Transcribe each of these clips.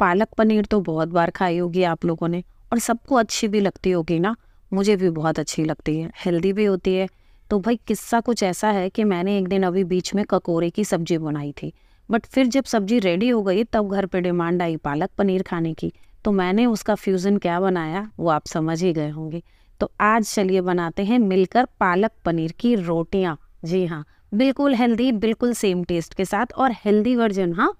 पालक पनीर तो बहुत बार खाई होगी आप लोगों ने और सबको अच्छी भी लगती होगी ना मुझे भी बहुत अच्छी लगती है हेल्दी भी होती है तो भाई किस्सा कुछ ऐसा है कि मैंने एक दिन अभी बीच में ककोरे की सब्ज़ी बनाई थी बट फिर जब सब्ज़ी रेडी हो गई तब घर पे डिमांड आई पालक पनीर खाने की तो मैंने उसका फ्यूज़न क्या बनाया वो आप समझ ही गए होंगे तो आज चलिए बनाते हैं मिलकर पालक पनीर की रोटियाँ जी हाँ बिल्कुल हेल्दी बिल्कुल सेम टेस्ट के साथ और हेल्दी वर्जन हाँ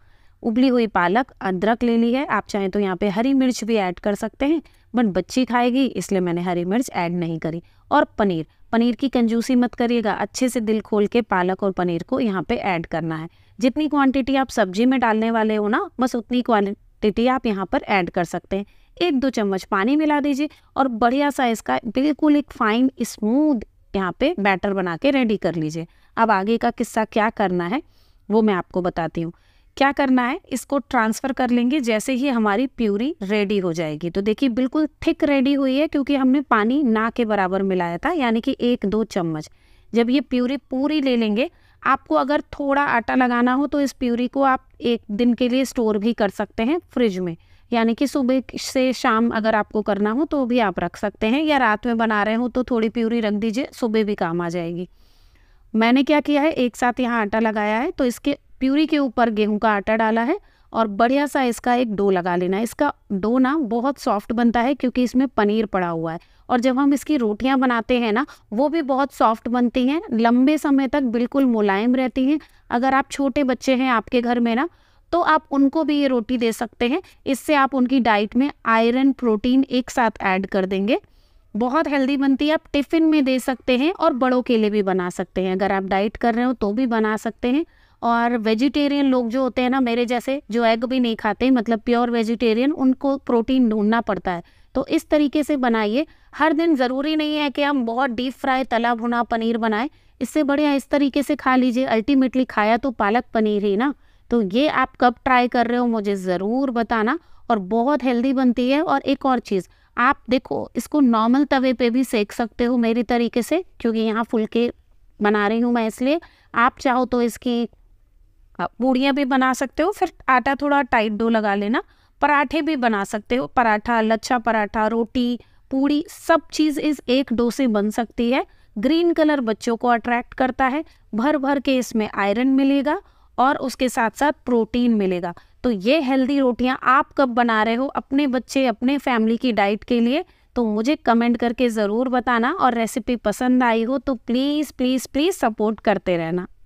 उबली हुई पालक अदरक ले ली है आप चाहें तो यहाँ पे हरी मिर्च भी ऐड कर सकते हैं बट बच्ची खाएगी इसलिए मैंने हरी मिर्च ऐड नहीं करी और पनीर पनीर की कंजूसी मत करिएगा अच्छे से दिल खोल के पालक और पनीर को यहाँ पे ऐड करना है जितनी क्वांटिटी आप सब्जी में डालने वाले हो ना बस उतनी क्वांटिटी आप यहाँ पर ऐड कर सकते हैं एक दो चम्मच पानी मिला दीजिए और बढ़िया सा इसका बिल्कुल एक फाइन स्मूथ यहाँ पे बैटर बना के रेडी कर लीजिए अब आगे का किस्सा क्या करना है वो मैं आपको बताती हूँ क्या करना है इसको ट्रांसफ़र कर लेंगे जैसे ही हमारी प्यूरी रेडी हो जाएगी तो देखिए बिल्कुल थिक रेडी हुई है क्योंकि हमने पानी ना के बराबर मिलाया था यानी कि एक दो चम्मच जब ये प्यूरी पूरी ले लेंगे आपको अगर थोड़ा आटा लगाना हो तो इस प्यूरी को आप एक दिन के लिए स्टोर भी कर सकते हैं फ्रिज में यानी कि सुबह से शाम अगर आपको करना हो तो भी आप रख सकते हैं या रात में बना रहे हो तो थोड़ी प्यूरी रख दीजिए सुबह भी काम आ जाएगी मैंने क्या किया है एक साथ यहाँ आटा लगाया है तो इसके प्यूरी के ऊपर गेहूं का आटा डाला है और बढ़िया सा इसका एक डो लगा लेना है इसका डो ना बहुत सॉफ्ट बनता है क्योंकि इसमें पनीर पड़ा हुआ है और जब हम इसकी रोटियां बनाते हैं ना वो भी बहुत सॉफ्ट बनती हैं लंबे समय तक बिल्कुल मुलायम रहती हैं अगर आप छोटे बच्चे हैं आपके घर में ना तो आप उनको भी ये रोटी दे सकते हैं इससे आप उनकी डाइट में आयरन प्रोटीन एक साथ ऐड कर देंगे बहुत हेल्दी बनती है आप टिफ़िन में दे सकते हैं और बड़ों के लिए भी बना सकते हैं अगर आप डाइट कर रहे हो तो भी बना सकते हैं और वेजिटेरियन लोग जो होते हैं ना मेरे जैसे जो एग भी नहीं खाते मतलब प्योर वेजिटेरियन उनको प्रोटीन ढूंढना पड़ता है तो इस तरीके से बनाइए हर दिन ज़रूरी नहीं है कि हम बहुत डीप फ्राई तला भुना पनीर बनाएं इससे बढ़िया इस तरीके से खा लीजिए अल्टीमेटली खाया तो पालक पनीर ही ना तो ये आप कब ट्राई कर रहे हो मुझे ज़रूर बताना और बहुत हेल्दी बनती है और एक और चीज़ आप देखो इसको नॉर्मल तवे पे भी सेक सकते हो मेरी तरीके से क्योंकि यहाँ फुलके बना रही हूँ मैं इसलिए आप चाहो तो इसकी हाँ, पूड़ियाँ भी बना सकते हो फिर आटा थोड़ा टाइट डो लगा लेना पराठे भी बना सकते हो पराठा लच्छा पराठा रोटी पूड़ी सब चीज़ इस एक डो से बन सकती है ग्रीन कलर बच्चों को अट्रैक्ट करता है भर भर के इसमें आयरन मिलेगा और उसके साथ साथ प्रोटीन मिलेगा तो ये हेल्दी रोटियां आप कब बना रहे हो अपने बच्चे अपने फैमिली की डाइट के लिए तो मुझे कमेंट करके ज़रूर बताना और रेसिपी पसंद आई हो तो प्लीज़ प्लीज़ प्लीज़ सपोर्ट करते रहना